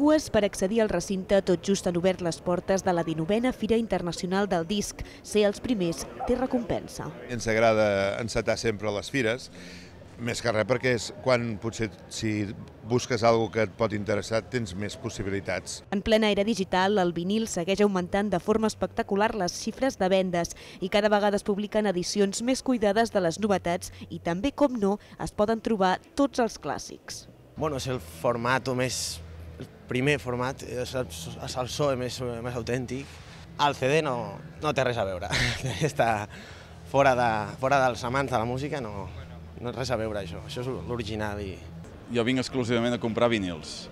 Cues per accedir al recinte tot just han obert les portes de la 19a Fira Internacional del Disc. Ser els primers té recompensa. Ens agrada encetar sempre les fires, més que res perquè és quan potser si busques algo que et pot interessar tens més possibilitats. En plena era digital, el vinil segueix augmentant de forma espectacular les xifres de vendes i cada vegada es publiquen edicions més cuidades de les novetats i també, com no, es poden trobar tots els clàssics. Bueno, és el format més el primer format és el, és el so més, més autèntic. El CD no, no té res a veure. Està fora, de, fora dels amants de la música, no, no res a veure això. Això és l'original. I... Jo vinc exclusivament a comprar vinils.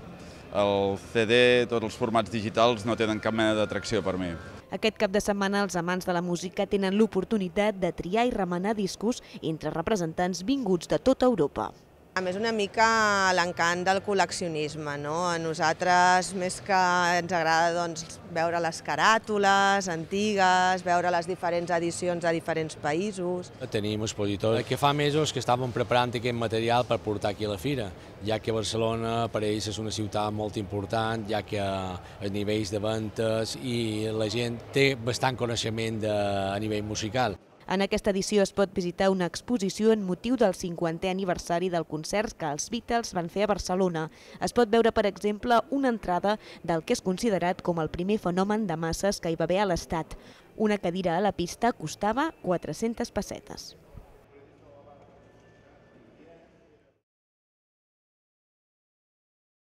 El CD, tots els formats digitals, no tenen cap mena d'atracció per mi. Aquest cap de setmana els amants de la música tenen l'oportunitat de triar i remenar discos entre representants vinguts de tota Europa. A més, una mica l'encant del col·leccionisme, no? A nosaltres, més que ens agrada doncs, veure les caràtules antigues, veure les diferents edicions de diferents països... Tenim expositors que fa mesos que estàvem preparant aquest material per portar aquí a la fira, ja que Barcelona per ells és una ciutat molt important, ja que els nivells de ventes i la gent té bastant coneixement de, a nivell musical. En aquesta edició es pot visitar una exposició en motiu del 50è aniversari del concert que els Beatles van fer a Barcelona. Es pot veure, per exemple, una entrada del que és considerat com el primer fenomen de masses que hi va haver a l'Estat. Una cadira a la pista costava 400 pessetes.